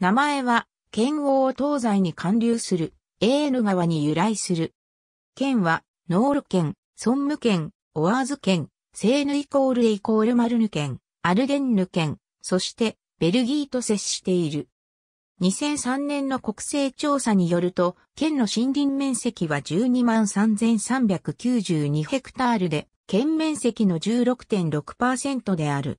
名前は、剣王を東西に貫流する、エーヌ川に由来する。県は、ノール県、ソンム県、オワーズ県、セーヌイコールエイコールマルヌ県、アルデンヌ県、そして、ベルギーと接している。2003年の国勢調査によると、県の森林面積は12万3392ヘクタールで、県面積の16.6%である。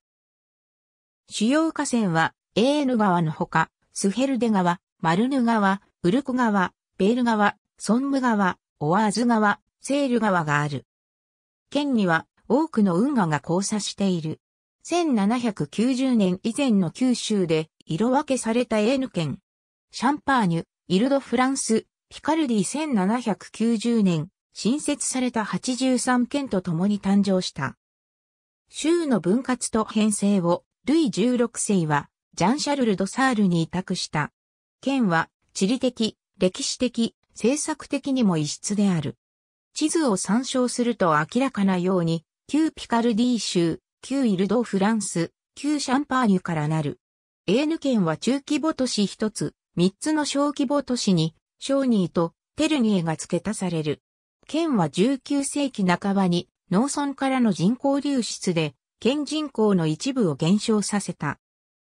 主要河川は、エーヌ川のほか、スヘルデ川、マルヌ川、ウルク川、ベール川、ソンム川、オワーズ川、セール川がある。県には多くの運河が交差している。1790年以前の九州で色分けされたエーヌ県。シャンパーニュ、イルド・フランス、ピカルディ1790年、新設された83県と共に誕生した。州の分割と編成を、ルイ16世はジャン・シャルル・ド・サールに委託した。県は、地理的、歴史的、政策的にも異質である。地図を参照すると明らかなように、旧ピカルディ州、旧イルド・フランス、旧シャンパーニュからなる。エーヌ県は中規模都市一つ、三つの小規模都市に、ショーニーとテルニエが付け足される。県は19世紀半ばに農村からの人口流出で、県人口の一部を減少させた。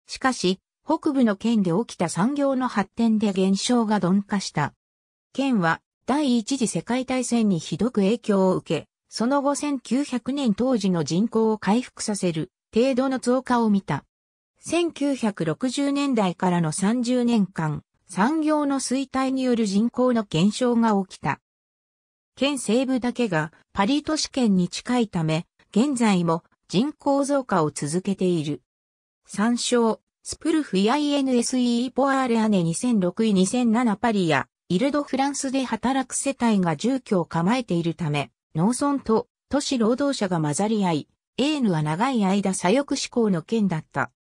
しかし、北部の県で起きた産業の発展で減少が鈍化した。県は第一次世界大戦にひどく影響を受け、その後1900年当時の人口を回復させる程度の増加を見た。1960年代からの30年間、産業の衰退による人口の減少が起きた。県西部だけがパリ都市圏に近いため、現在も人口増加を続けている。参照、スプルフ INSE ポアーレアネ2006位2007パリや、イルドフランスで働く世帯が住居を構えているため、農村と都市労働者が混ざり合い、エーヌは長い間左翼志向の県だった。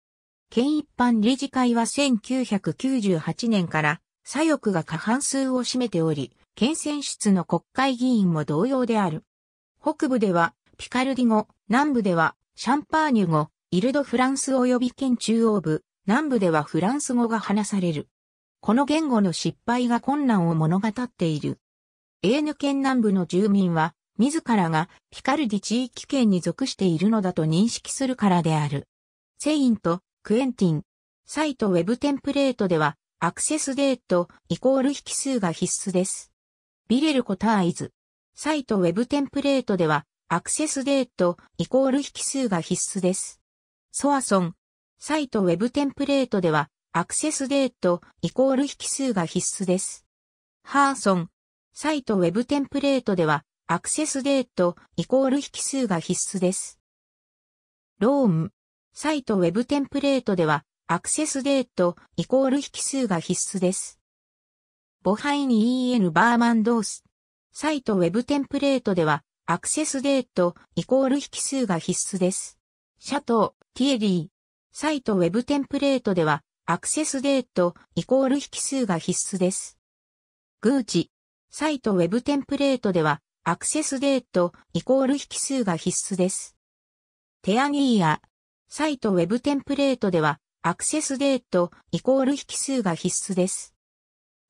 県一般理事会は1998年から左翼が過半数を占めており、県選出の国会議員も同様である。北部ではピカルディ語、南部ではシャンパーニュ語、イルドフランス及び県中央部、南部ではフランス語が話される。この言語の失敗が困難を物語っている。エーヌ県南部の住民は、自らがピカルディ地域圏に属しているのだと認識するからである。セインとクエンティン。サイトウェブテンプレートでは、アクセスデートイコール引数が必須です。ビレルコターイズ。サイトウェブテンプレートでは、アクセスデートイコール引数が必須です。ソアソン。サイトウェブテンプレートでは、アクセスデートイコール引数が必須です。ハーソン。サイトウェブテンプレートでは、アクセスデートイコール引数が必須です。ローン。サイトウェブテンプレートでは、アクセスデートイコール引数が必須です。ボハイン EN バーマンドース。サイトウェブテンプレートでは、アクセスデートイコール引数が必須です。シャトー。ティエリー。サイトウェブテンプレートでは、アクセスデート、イコール引数が必須です。グーチ。サイトウェブテンプレートでは、アクセスデート、イコール引数が必須です。テアギーア。サイトウェブテンプレートでは、アクセスデート、イコール引数が必須です。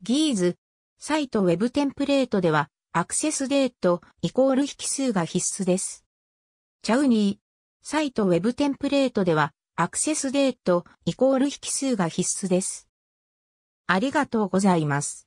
ギーズ。サイトウェブテンプレートでは、アクセスデート、イコール引数が必須です。チャウニー。サイトウェブテンプレートでは、アクセスデートイコール引数が必須です。ありがとうございます。